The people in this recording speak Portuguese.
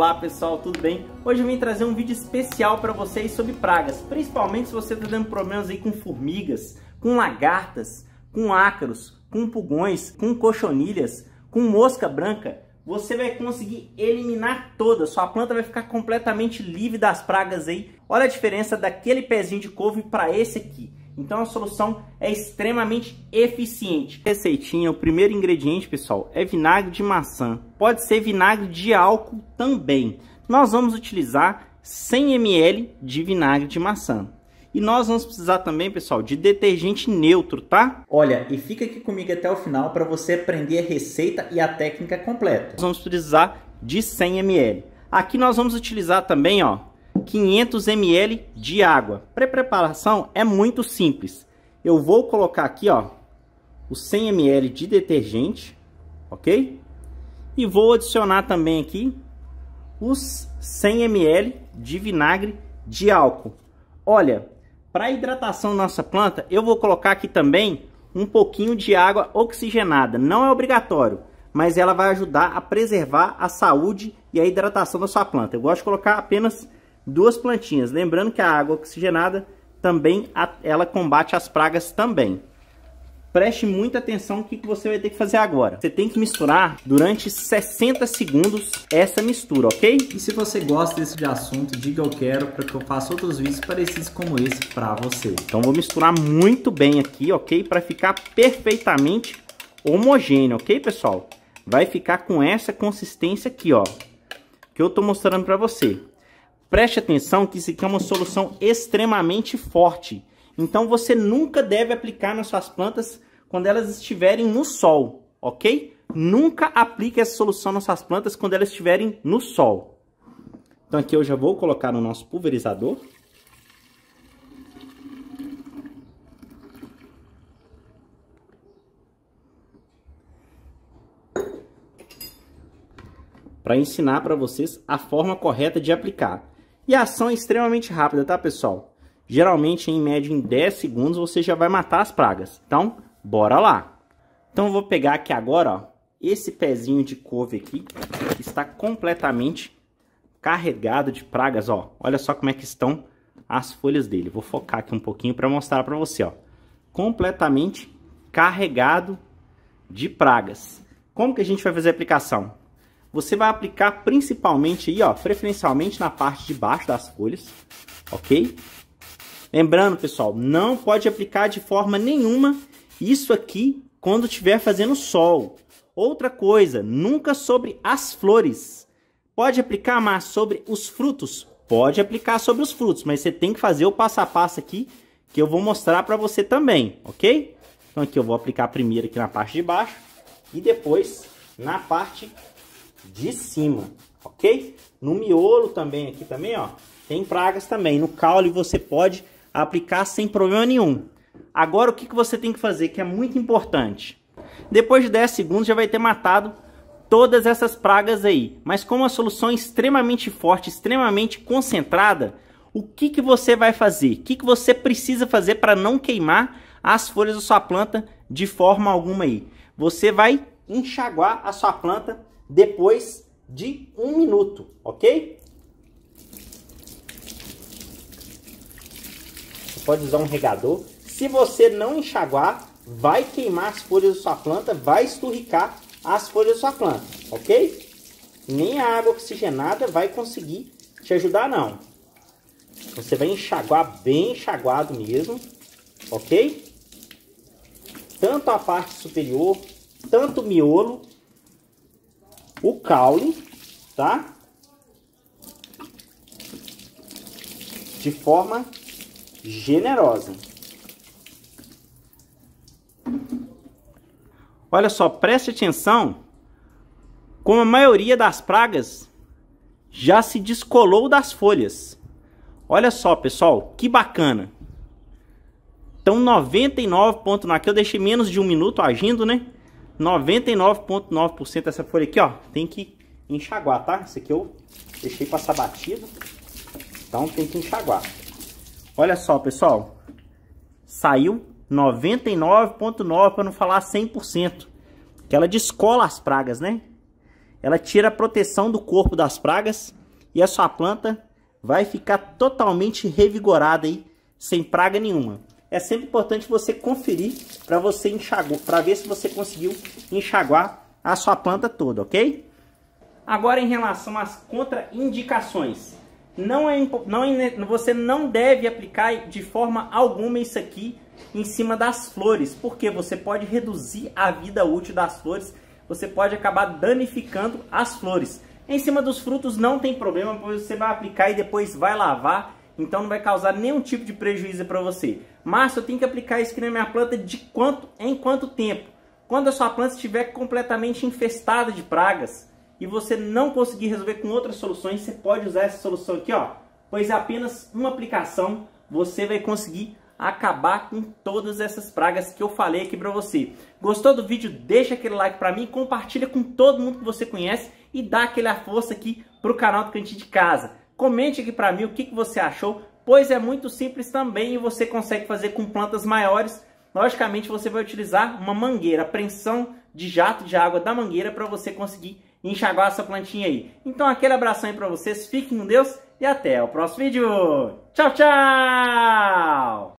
Olá pessoal, tudo bem? Hoje eu vim trazer um vídeo especial para vocês sobre pragas, principalmente se você está tendo problemas aí com formigas, com lagartas, com ácaros, com pulgões, com cochonilhas, com mosca branca, você vai conseguir eliminar todas, sua planta vai ficar completamente livre das pragas aí. Olha a diferença daquele pezinho de couve para esse aqui. Então a solução é extremamente eficiente. Receitinha, o primeiro ingrediente, pessoal, é vinagre de maçã. Pode ser vinagre de álcool também. Nós vamos utilizar 100 ml de vinagre de maçã. E nós vamos precisar também, pessoal, de detergente neutro, tá? Olha, e fica aqui comigo até o final para você aprender a receita e a técnica completa. Nós vamos precisar de 100 ml. Aqui nós vamos utilizar também, ó, 500 ml de água. Pré-preparação é muito simples. Eu vou colocar aqui, ó, os 100 ml de detergente, ok? E vou adicionar também aqui os 100 ml de vinagre de álcool. Olha, para hidratação da nossa planta, eu vou colocar aqui também um pouquinho de água oxigenada. Não é obrigatório, mas ela vai ajudar a preservar a saúde e a hidratação da sua planta. Eu gosto de colocar apenas duas plantinhas. Lembrando que a água oxigenada também ela combate as pragas também. Preste muita atenção o que, que você vai ter que fazer agora. Você tem que misturar durante 60 segundos essa mistura, ok? E se você gosta desse assunto, diga eu quero para que eu faça outros vídeos parecidos como esse para você. Então vou misturar muito bem aqui, ok? Para ficar perfeitamente homogêneo, ok pessoal? Vai ficar com essa consistência aqui, ó. Que eu tô mostrando para você. Preste atenção que isso aqui é uma solução extremamente forte. Então você nunca deve aplicar nas suas plantas quando elas estiverem no sol, ok? Nunca aplique essa solução nas suas plantas quando elas estiverem no sol. Então aqui eu já vou colocar no nosso pulverizador. Para ensinar para vocês a forma correta de aplicar. E a ação é extremamente rápida, tá pessoal? Geralmente em média em 10 segundos você já vai matar as pragas. Então, bora lá! Então eu vou pegar aqui agora ó, esse pezinho de couve aqui, que está completamente carregado de pragas. Ó. Olha só como é que estão as folhas dele. Vou focar aqui um pouquinho para mostrar para você. Ó. Completamente carregado de pragas. Como que a gente vai fazer a aplicação? você vai aplicar principalmente aí, ó, preferencialmente na parte de baixo das folhas, ok? Lembrando, pessoal, não pode aplicar de forma nenhuma isso aqui quando estiver fazendo sol. Outra coisa, nunca sobre as flores. Pode aplicar, mas sobre os frutos? Pode aplicar sobre os frutos, mas você tem que fazer o passo a passo aqui, que eu vou mostrar para você também, ok? Então aqui eu vou aplicar primeiro aqui na parte de baixo e depois na parte de cima, ok? No miolo também, aqui também, ó, tem pragas também. No caule você pode aplicar sem problema nenhum. Agora, o que, que você tem que fazer, que é muito importante? Depois de 10 segundos já vai ter matado todas essas pragas aí. Mas como a solução é extremamente forte, extremamente concentrada, o que, que você vai fazer? O que, que você precisa fazer para não queimar as folhas da sua planta de forma alguma aí? Você vai enxaguar a sua planta depois de um minuto, ok? Você pode usar um regador. Se você não enxaguar, vai queimar as folhas da sua planta, vai esturricar as folhas da sua planta, ok? Nem a água oxigenada vai conseguir te ajudar, não. Você vai enxaguar bem enxaguado mesmo, ok? Tanto a parte superior, tanto o miolo, o caule, tá? De forma generosa. Olha só, preste atenção como a maioria das pragas já se descolou das folhas. Olha só, pessoal, que bacana. Então, 99 pontos aqui, eu deixei menos de um minuto agindo, né? 99,9% dessa folha aqui, ó, tem que enxaguar, tá? Isso aqui eu deixei passar batido, então tem que enxaguar. Olha só, pessoal, saiu 99,9% para não falar 100%, que ela descola as pragas, né? Ela tira a proteção do corpo das pragas e a sua planta vai ficar totalmente revigorada aí, sem praga nenhuma é sempre importante você conferir para você enxaguar, para ver se você conseguiu enxaguar a sua planta toda, ok? Agora em relação às contraindicações, não é, não é, você não deve aplicar de forma alguma isso aqui em cima das flores, porque você pode reduzir a vida útil das flores, você pode acabar danificando as flores. Em cima dos frutos não tem problema, você vai aplicar e depois vai lavar então não vai causar nenhum tipo de prejuízo para você. Mas eu tenho que aplicar isso aqui na minha planta de quanto em quanto tempo? Quando a sua planta estiver completamente infestada de pragas e você não conseguir resolver com outras soluções, você pode usar essa solução aqui, ó. Pois é apenas uma aplicação, você vai conseguir acabar com todas essas pragas que eu falei aqui para você. Gostou do vídeo? Deixa aquele like para mim, compartilha com todo mundo que você conhece e dá aquela força aqui para o canal do Cantinho de Casa. Comente aqui para mim o que, que você achou, pois é muito simples também e você consegue fazer com plantas maiores. Logicamente você vai utilizar uma mangueira, pressão de jato de água da mangueira para você conseguir enxaguar essa plantinha aí. Então aquele abração aí para vocês, fiquem com Deus e até o próximo vídeo. Tchau, tchau!